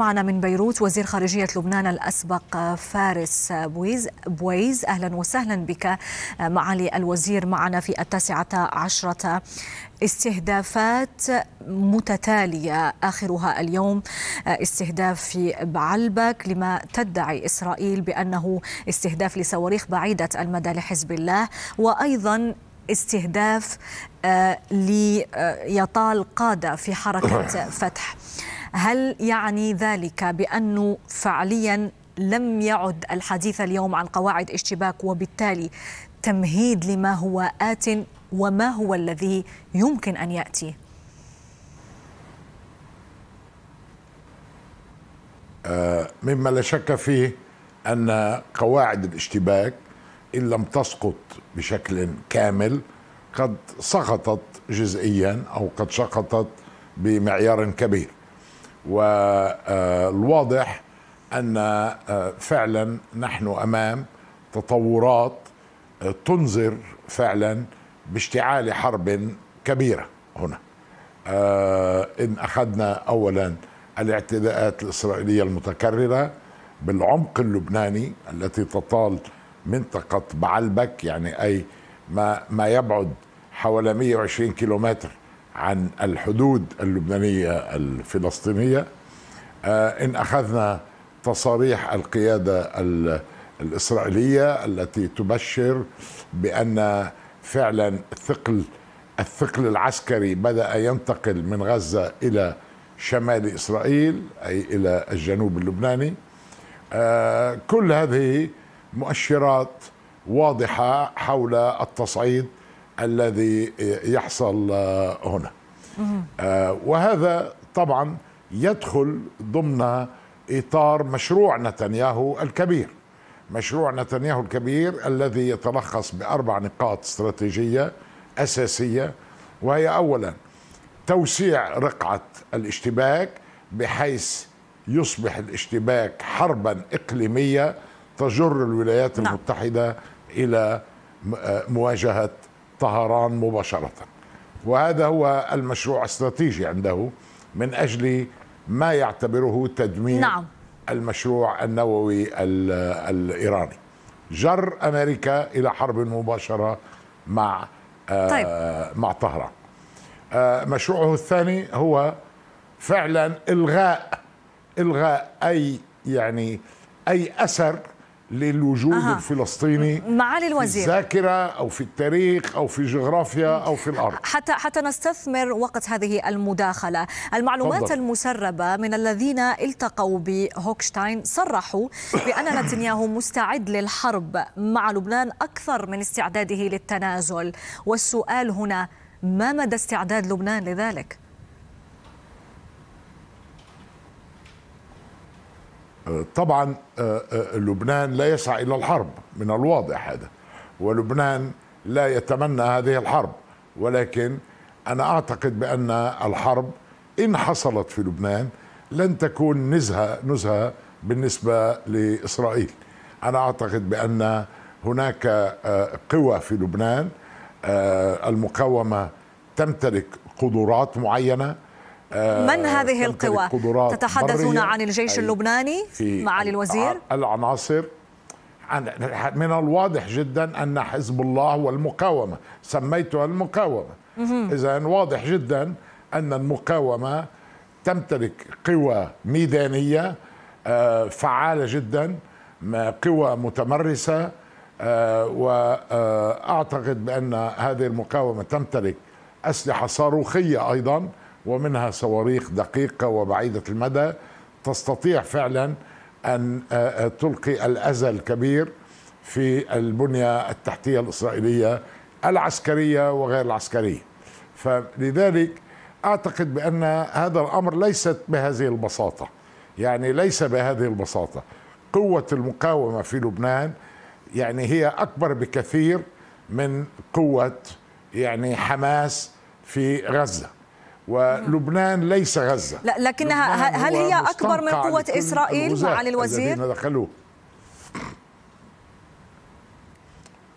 معنا من بيروت وزير خارجية لبنان الأسبق فارس بويز بويز أهلا وسهلا بك معالي الوزير معنا في التاسعة عشرة استهدافات متتالية آخرها اليوم استهداف في بعلبك لما تدعي إسرائيل بأنه استهداف لصواريخ بعيدة المدى لحزب الله وأيضا استهداف آه، ليطال قادة في حركة فتح هل يعني ذلك بأنه فعليا لم يعد الحديث اليوم عن قواعد اشتباك وبالتالي تمهيد لما هو آت وما هو الذي يمكن أن يأتي آه، مما لا شك فيه أن قواعد الاشتباك إن لم تسقط بشكل كامل قد سقطت جزئيا أو قد سقطت بمعيار كبير والواضح ان آه، فعلا نحن امام تطورات آه، تنذر فعلا باشتعال حرب كبيره هنا آه، ان اخذنا اولا الاعتداءات الاسرائيليه المتكرره بالعمق اللبناني التي تطال منطقه بعلبك يعني اي ما ما يبعد حوالي 120 كيلومتر عن الحدود اللبنانيه الفلسطينيه آه، ان اخذنا تصاريح القياده الاسرائيليه التي تبشر بان فعلا الثقل الثقل العسكري بدا ينتقل من غزه الى شمال اسرائيل اي الى الجنوب اللبناني آه، كل هذه مؤشرات واضحه حول التصعيد الذي يحصل آه، هنا آه، وهذا طبعا يدخل ضمن اطار مشروع نتنياهو الكبير مشروع نتنياهو الكبير الذي يتلخص باربع نقاط استراتيجيه اساسيه وهي اولا توسيع رقعه الاشتباك بحيث يصبح الاشتباك حربا اقليميه تجر الولايات نعم. المتحده الى آه، مواجهه طهران مباشرة وهذا هو المشروع الاستراتيجي عنده من أجل ما يعتبره تدمير نعم. المشروع النووي الإيراني جر أمريكا إلى حرب مباشرة مع آه، طيب. مع طهران آه، مشروعه الثاني هو فعلا إلغاء إلغاء أي يعني أي أثر للوجود أه. الفلسطيني معالي الوزير في الذاكرة أو في التاريخ أو في جغرافيا أو في الأرض حتى حتى نستثمر وقت هذه المداخلة المعلومات فضل. المسربة من الذين التقوا بهوكشتاين صرحوا بأن نتنياهو مستعد للحرب مع لبنان أكثر من استعداده للتنازل والسؤال هنا ما مدى استعداد لبنان لذلك؟ طبعا آه، آه، لبنان لا يسعى الى الحرب من الواضح هذا ولبنان لا يتمنى هذه الحرب ولكن انا اعتقد بان الحرب ان حصلت في لبنان لن تكون نزهه نزهه بالنسبه لاسرائيل انا اعتقد بان هناك آه، قوى في لبنان المقاومه تمتلك قدرات معينه آه، من هذه القوى؟ تتحدثون عن الجيش اللبناني معالي الوزير؟ العناصر من الواضح جدا أن حزب الله والمقاومة سميتها المقاومة إذا واضح جدا أن المقاومة تمتلك قوى ميدانية آه، فعالة جدا قوى متمرسة آه، وأعتقد بأن هذه المقاومة تمتلك أسلحة صاروخية أيضا ومنها صواريخ دقيقة وبعيدة المدى تستطيع فعلا أن آه، آه، تلقي الأذى الكبير في البنية التحتية الإسرائيلية العسكرية وغير العسكرية فلذلك أعتقد بأن هذا الأمر ليست بهذه البساطة يعني ليس بهذه البساطة قوة المقاومة في لبنان يعني هي أكبر بكثير من قوة يعني حماس في غزة ولبنان ليس غزة لا لكنها هل هي أكبر من قوة إسرائيل مع الوزير؟ دخلوا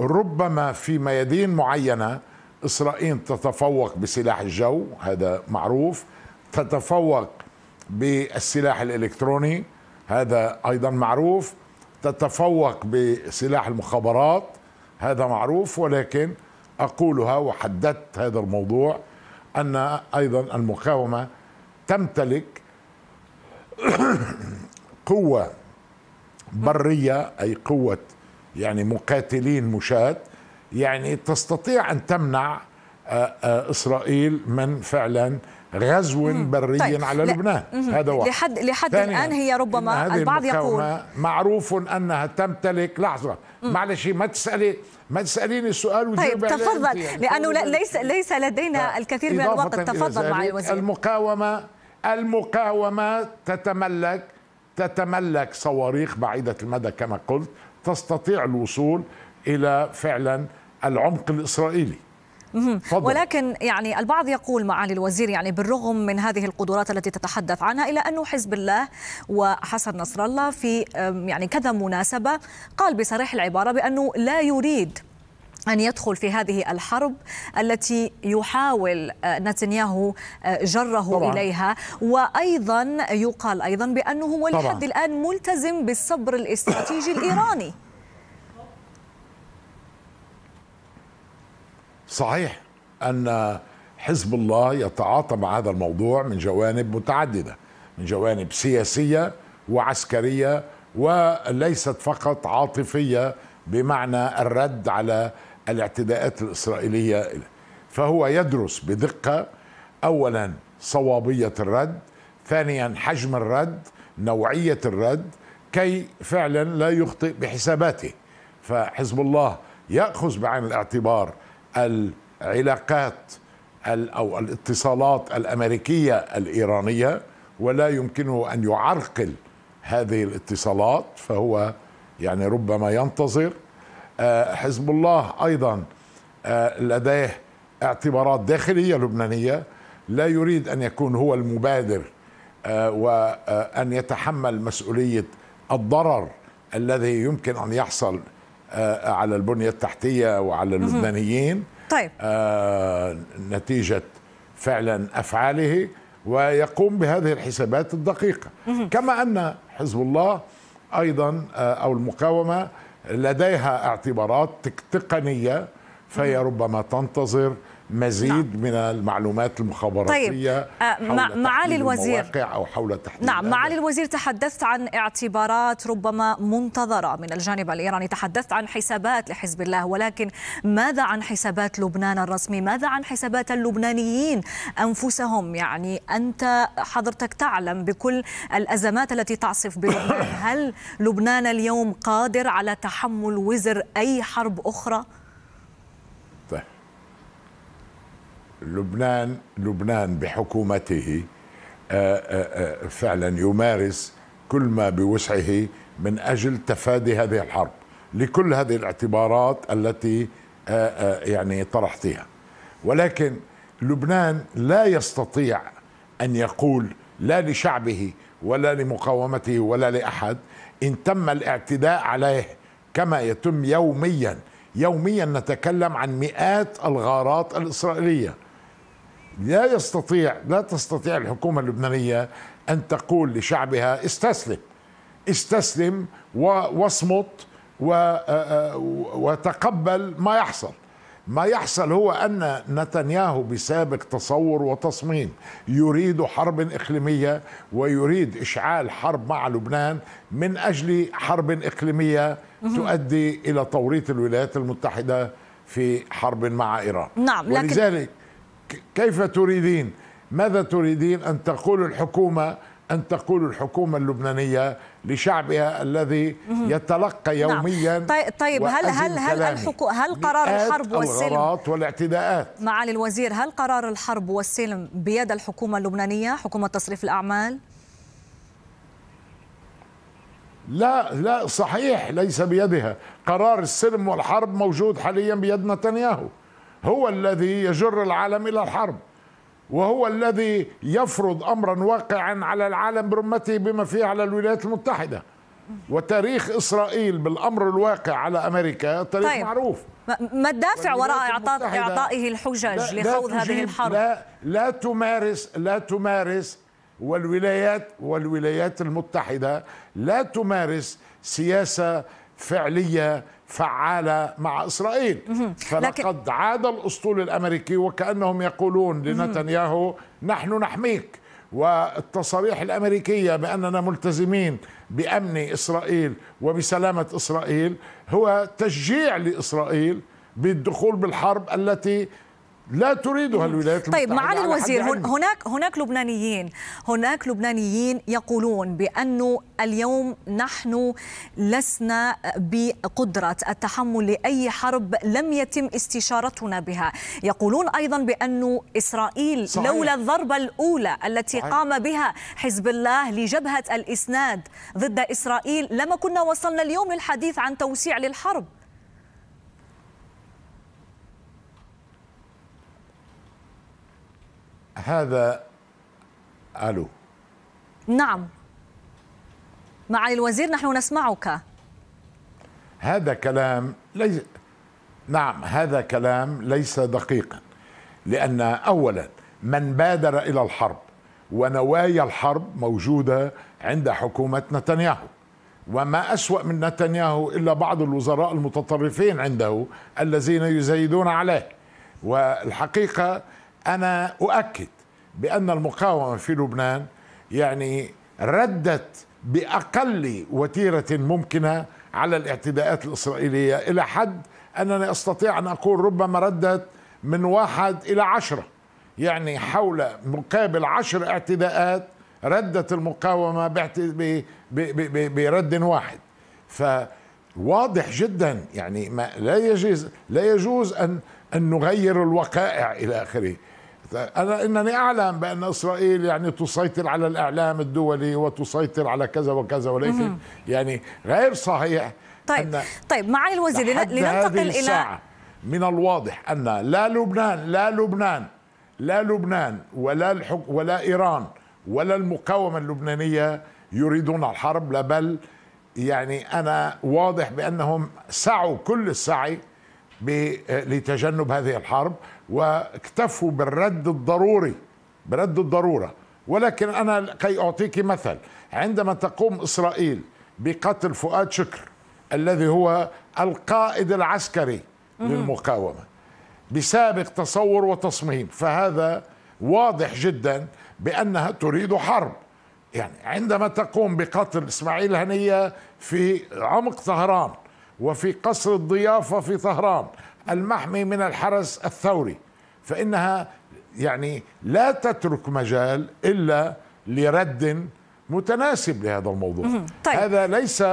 ربما في ميادين معينة إسرائيل تتفوق بسلاح الجو هذا معروف تتفوق بالسلاح الإلكتروني هذا أيضا معروف تتفوق بسلاح المخابرات هذا معروف ولكن أقولها وحددت هذا الموضوع ان ايضا المقاومه تمتلك قوه بريه اي قوه يعني مقاتلين مشاة يعني تستطيع ان تمنع آه، آه، اسرائيل من فعلا غزو بري طيب. على لبنان هذا واحد لحد لحد الان هي ربما البعض يقول معروف انها تمتلك لحظه معلش ما تسالي ما تساليني السؤال طيب تفضل يعني. لانه ليس ليس لدينا الكثير من الوقت تفضل معي وزير المقاومه المقاومه تتملك تتملك صواريخ بعيده المدى كما قلت تستطيع الوصول الى فعلا العمق الاسرائيلي فضل. ولكن يعني البعض يقول معالي الوزير يعني بالرغم من هذه القدرات التي تتحدث عنها إلى أنه حزب الله وحسن نصر الله في يعني كذا مناسبة قال بصريح العبارة بأنه لا يريد أن يدخل في هذه الحرب التي يحاول نتنياهو جره طبعا. إليها وأيضا يقال أيضا بأنه هو لحد الآن ملتزم بالصبر الاستراتيجي الإيراني صحيح أن حزب الله يتعاطى مع هذا الموضوع من جوانب متعددة من جوانب سياسية وعسكرية وليست فقط عاطفية بمعنى الرد على الاعتداءات الإسرائيلية فهو يدرس بدقة أولا صوابية الرد ثانيا حجم الرد نوعية الرد كي فعلا لا يخطئ بحساباته فحزب الله يأخذ بعين الاعتبار العلاقات او الاتصالات الامريكيه الايرانيه ولا يمكنه ان يعرقل هذه الاتصالات فهو يعني ربما ينتظر آه، حزب الله ايضا آه، لديه اعتبارات داخليه لبنانيه لا يريد ان يكون هو المبادر آه، وان يتحمل مسؤوليه الضرر الذي يمكن ان يحصل آه، على البنية التحتية وعلى اللبنانيين طيب آه، نتيجة فعلا أفعاله ويقوم بهذه الحسابات الدقيقة كما أن حزب الله أيضا آه، أو المقاومة لديها اعتبارات تقنية فهي ربما تنتظر مزيد نعم. من المعلومات المخابراتية طيب. آه، حول معالي الوزير أو حول تحديد نعم معالي الوزير تحدثت عن اعتبارات ربما منتظرة من الجانب الإيراني تحدثت عن حسابات لحزب الله ولكن ماذا عن حسابات لبنان الرسمي ماذا عن حسابات اللبنانيين أنفسهم يعني أنت حضرتك تعلم بكل الأزمات التي تعصف بلبنان هل لبنان اليوم قادر على تحمل وزر أي حرب أخرى؟ لبنان لبنان بحكومته آه، آه، آه، فعلا يمارس كل ما بوسعه من اجل تفادي هذه الحرب لكل هذه الاعتبارات التي يعني طرحتها ولكن لبنان لا يستطيع ان يقول لا لشعبه ولا لمقاومته ولا لاحد ان تم الاعتداء عليه كما يتم يوميا يوميا نتكلم عن مئات الغارات الاسرائيليه لا يستطيع لا تستطيع الحكومة اللبنانية أن تقول لشعبها استسلم استسلم واصمت آه، آه، وتقبل ما يحصل ما يحصل هو أن نتنياهو بسابق تصور وتصميم يريد حرب إقليمية ويريد إشعال حرب مع لبنان من أجل حرب إقليمية تؤدي إلى توريط الولايات المتحدة في حرب مع إيران نعم ولذلك كيف تريدين ماذا تريدين أن تقول الحكومة أن تقول الحكومة اللبنانية لشعبها الذي يتلقى نعم. يوميا نعم. طيب هل هل هل الحكو... هل قرار الحرب والسلم والاعتداءات معالي الوزير هل قرار الحرب والسلم بيد الحكومة اللبنانية حكومة تصريف الأعمال؟ لا لا صحيح ليس بيدها قرار السلم والحرب موجود حاليا بيد نتنياهو هو الذي يجر العالم إلى الحرب وهو الذي يفرض أمرا واقعا على العالم برمته بما فيه على الولايات المتحدة وتاريخ إسرائيل بالأمر الواقع على أمريكا تاريخ طيب. معروف ما الدافع وراء إعطاء إعطائه الحجج لا لخوض لا هذه الحرب لا, لا تمارس لا تمارس والولايات والولايات المتحدة لا تمارس سياسة فعلية فعالة مع إسرائيل فلقد عاد الأسطول الأمريكي وكأنهم يقولون لنتنياهو نحن نحميك والتصاريح الأمريكية بأننا ملتزمين بأمن إسرائيل وبسلامة إسرائيل هو تشجيع لإسرائيل بالدخول بالحرب التي لا تريدها الولايات طيب، المتحده طيب معالي الوزير هناك هناك لبنانيين هناك لبنانيين يقولون بانه اليوم نحن لسنا بقدره التحمل لاي حرب لم يتم استشارتنا بها يقولون ايضا بانه اسرائيل صحيح. لولا الضربه الاولى التي صحيح. قام بها حزب الله لجبهه الاسناد ضد اسرائيل لما كنا وصلنا اليوم للحديث عن توسيع للحرب هذا الو نعم معالي الوزير نحن نسمعك هذا كلام ليس نعم هذا كلام ليس دقيقا لان اولا من بادر الى الحرب ونوايا الحرب موجوده عند حكومه نتنياهو وما أسوأ من نتنياهو إلا بعض الوزراء المتطرفين عنده الذين يزايدون عليه والحقيقة أنا أؤكد بأن المقاومة في لبنان يعني ردت بأقل وتيرة ممكنة على الاعتداءات الإسرائيلية إلى حد أنني أستطيع أن أقول ربما ردت من واحد إلى عشرة يعني حول مقابل عشر اعتداءات ردت المقاومة برد واحد فواضح جدا يعني ما لا يجوز لا يجوز أن أن نغير الوقائع إلى آخره أنا إنني أعلم بأن إسرائيل يعني تسيطر على الإعلام الدولي وتسيطر على كذا وكذا ولكن مم. يعني غير صحيح طيب أن طيب معالي الوزير لننتقل إلى من الواضح أن لا لبنان لا لبنان لا لبنان ولا الحك ولا إيران ولا المقاومة اللبنانية يريدون الحرب لا بل يعني أنا واضح بأنهم سعوا كل السعي لتجنب هذه الحرب واكتفوا بالرد الضروري برد الضروره ولكن انا كي اعطيك مثل عندما تقوم اسرائيل بقتل فؤاد شكر الذي هو القائد العسكري للمقاومه بسابق تصور وتصميم فهذا واضح جدا بانها تريد حرب يعني عندما تقوم بقتل اسماعيل هنيه في عمق طهران وفي قصر الضيافة في طهران المحمي من الحرس الثوري فإنها يعني لا تترك مجال إلا لرد متناسب لهذا الموضوع طيب. هذا ليس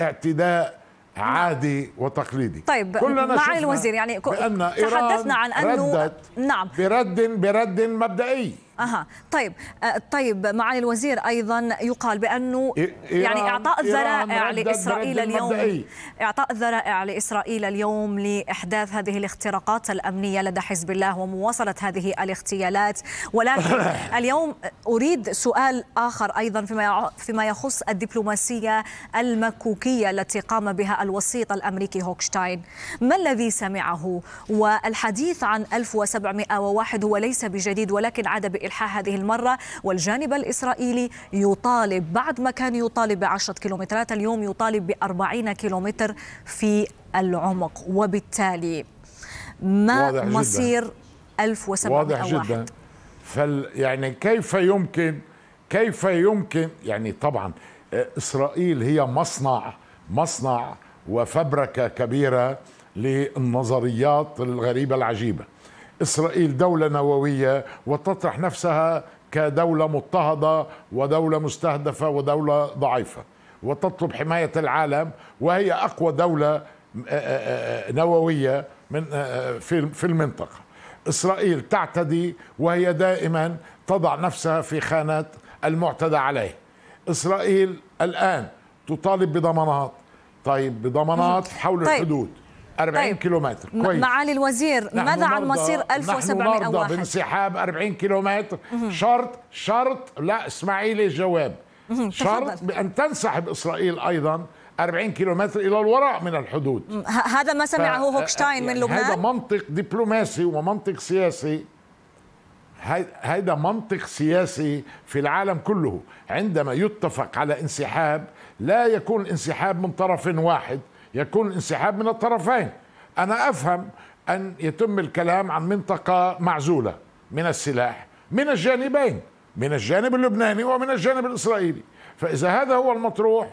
اعتداء عادي وتقليدي طيب كلنا مع الوزير يعني تحدثنا عن أنه ردت نعم برد برد مبدئي اها طيب آه، طيب معالي الوزير ايضا يقال بانه يعني اعطاء الذرائع لاسرائيل اليوم اعطاء الذرائع لاسرائيل اليوم لاحداث هذه الاختراقات الامنيه لدى حزب الله ومواصله هذه الاغتيالات ولكن اليوم اريد سؤال اخر ايضا فيما فيما يخص الدبلوماسيه المكوكيه التي قام بها الوسيط الامريكي هوكشتاين ما الذي سمعه والحديث عن 1701 هو ليس بجديد ولكن عاد بإ الإلحاح هذه المرة والجانب الإسرائيلي يطالب بعد ما كان يطالب بعشرة كيلومترات اليوم يطالب بأربعين كيلومتر في العمق وبالتالي ما واضح مصير الف 1701 واضح جدا فل يعني كيف يمكن كيف يمكن يعني طبعا آه، اسرائيل هي مصنع مصنع وفبركه كبيره للنظريات الغريبه العجيبه إسرائيل دولة نووية وتطرح نفسها كدولة مضطهدة ودولة مستهدفة ودولة ضعيفة وتطلب حماية العالم وهي أقوى دولة آه، آه، آه، نووية من في المنطقة إسرائيل تعتدي وهي دائما تضع نفسها في خانة المعتدى عليه إسرائيل الآن تطالب بضمانات طيب بضمانات حول طيب. الحدود 40 طيب. كيلومتر كويس معالي الوزير ماذا عن مصير 1700 واحد بانسحاب 40 كيلومتر شرط شرط لا اسمعي لي الجواب شرط بأن تنسحب إسرائيل أيضا 40 كيلومتر إلى الوراء من الحدود هذا ما سمعه ف... هوكشتاين من يعني لبنان هذا منطق دبلوماسي ومنطق سياسي هذا منطق سياسي في العالم كله عندما يتفق على انسحاب لا يكون الانسحاب من طرف واحد يكون انسحاب من الطرفين أنا أفهم أن يتم الكلام عن منطقة معزولة من السلاح من الجانبين من الجانب اللبناني ومن الجانب الإسرائيلي فإذا هذا هو المطروح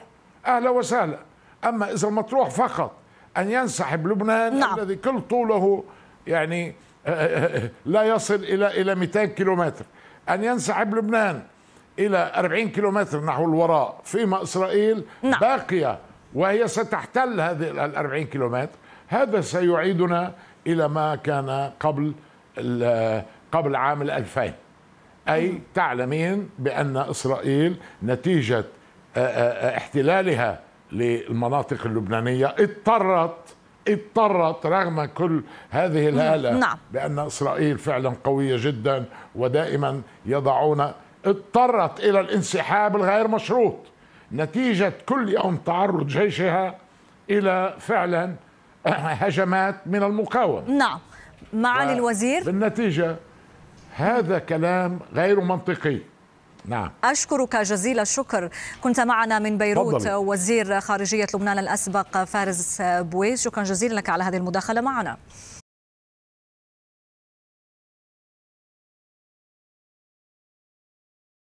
أهلا وسهلا أما إذا المطروح فقط أن ينسحب لبنان نعم. الذي كل طوله يعني آه، آه، آه، لا يصل إلى إلى 200 كيلومتر أن ينسحب لبنان إلى 40 كيلومتر نحو الوراء فيما إسرائيل نعم. باقية وهي ستحتل هذه الأربعين كيلومتر هذا سيعيدنا إلى ما كان قبل قبل عام 2000 أي تعلمين بأن إسرائيل نتيجة احتلالها للمناطق اللبنانية اضطرت اضطرت رغم كل هذه الهالة نعم. بأن إسرائيل فعلا قوية جدا ودائما يضعون اضطرت إلى الانسحاب الغير مشروط نتيجة كل يوم تعرض جيشها إلى فعلا هجمات من المقاومة نعم معالي الوزير بالنتيجة هذا كلام غير منطقي نعم أشكرك جزيل الشكر كنت معنا من بيروت فضل. وزير خارجية لبنان الأسبق فارس بويس شكرا جزيلا لك على هذه المداخلة معنا